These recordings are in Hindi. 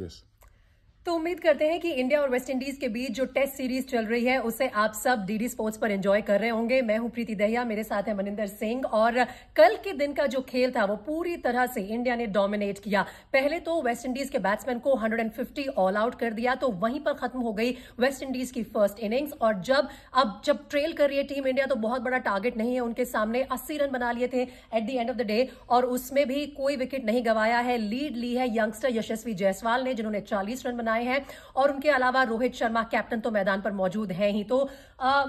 Yes. तो उम्मीद करते हैं कि इंडिया और वेस्ट इंडीज के बीच जो टेस्ट सीरीज चल रही है उसे आप सब डीडी स्पोर्ट्स पर एंजॉय कर रहे होंगे मैं हूं प्रीति दहिया मेरे साथ है मनिंदर सिंह और कल के दिन का जो खेल था वो पूरी तरह से इंडिया ने डोमिनेट किया पहले तो वेस्टइंडीज के बैट्समैन को 150 ऑल आउट कर दिया तो वहीं पर खत्म हो गई वेस्टइंडीज की फर्स्ट इनिंग्स और जब अब जब ट्रेल कर रही है टीम इंडिया तो बहुत बड़ा टारगेट नहीं है उनके सामने अस्सी रन बना लिए थे at the end of the day और उसमें भी कोई विकेट नहीं गवाया है लीड ली है यंगस्टर यशस्वी जायसवाल ने जिन्होंने चालीस रन बनाया आए हैं और उनके अलावा रोहित शर्मा कैप्टन तो मैदान पर मौजूद है ही तो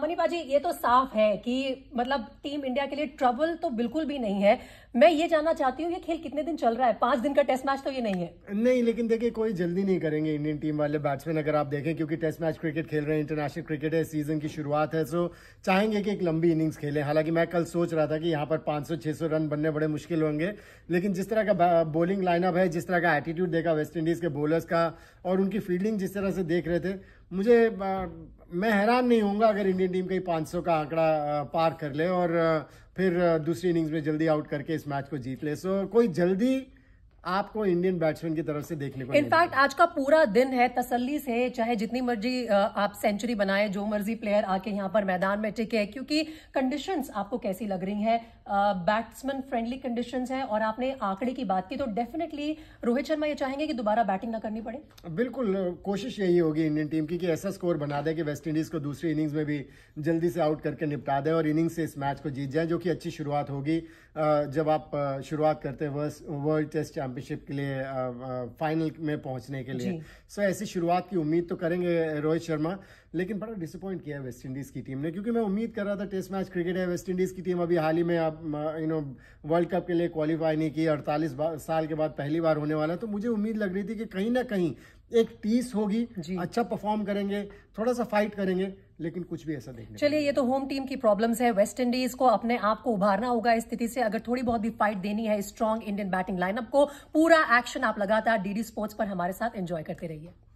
मनीपा जी ये तो साफ है कि मतलब टीम इंडिया के लिए ट्रबल तो बिल्कुल भी नहीं है मैं ये जानना चाहती हूँ ये खेल कितने दिन चल रहा है पांच दिन का टेस्ट मैच तो ये नहीं है नहीं लेकिन देखिए कोई जल्दी नहीं करेंगे इंडियन टीम वाले बैट्समैन अगर आप देखें क्योंकि टेस्ट मैच क्रिकेट खेल रहे हैं इंटरनेशनल क्रिकेट है सीजन की शुरुआत है सो चाहेंगे कि एक लंबी इनिंग्स खेलें हालांकि मैं कल सोच रहा था कि यहाँ पर छह सौ रन बनने बड़े मुश्किल होंगे लेकिन जिस तरह का बॉलिंग लाइनअप है जिस तरह का एटीट्यूड देखा वेस्ट इंडीज के बॉलर्स का और उनके उनकी फील्डिंग जिस तरह से देख रहे थे मुझे मैं हैरान नहीं होऊंगा अगर इंडियन टीम कहीं पाँच का आंकड़ा पार कर ले और फिर दूसरी इनिंग्स में जल्दी आउट करके इस मैच को जीत ले सो कोई जल्दी आपको इंडियन बैट्समैन की तरफ से देखने को इनफैक्ट आज का पूरा दिन है तसल्ली से चाहे जितनी मर्जी आप सेंचुरी बनाए जो मर्जी प्लेयर आके यहाँ पर मैदान में टिके क्योंकि कंडीशंस आपको कैसी लग रही है बैट्समैन फ्रेंडली कंडीशंस है और आपने आंकड़े की बात की तो डेफिनेटली रोहित शर्मा ये चाहेंगे कि दोबारा बैटिंग ना करनी पड़े बिल्कुल कोशिश यही होगी इंडियन टीम की कि ऐसा स्कोर बना दे कि वेस्ट इंडीज को दूसरी इनिंग्स में भी जल्दी से आउट करके निपटा दे और इनिंग्स से इस मैच को जीत जाए जो कि अच्छी शुरुआत होगी जब आप शुरुआत करते हैं वर्ल्ड टेस्ट चैंपियनशिप के लिए फाइनल में पहुंचने के लिए सो so, ऐसी शुरुआत की उम्मीद तो करेंगे रोहित शर्मा लेकिन बड़ा डिसअपॉइंट किया वेस्ट इंडीज की टीम ने क्योंकि मैं उम्मीद कर रहा था टेस्ट मैच क्रिकेट है वेस्ट इंडीज की टीम अभी हाल ही में आप यू नो वर्ल्ड कप के लिए क्वालिफाई नहीं की अड़तालीस साल के बाद पहली बार होने वाला तो मुझे उम्मीद लग रही थी कि कहीं ना कहीं एक टीस होगी अच्छा परफॉर्म करेंगे थोड़ा सा फाइट करेंगे लेकिन कुछ भी ऐसा देखने चलिए ये तो होम टीम की प्रॉब्लम्स है वेस्ट इंडीज को अपने आप को उभारना होगा इस स्थिति से अगर थोड़ी बहुत भी फाइट देनी है स्ट्रॉन्ग इंडियन बैटिंग लाइनअप को पूरा एक्शन आप लगातार डीडी स्पोर्ट्स पर हमारे साथ एंजॉय करते रहिए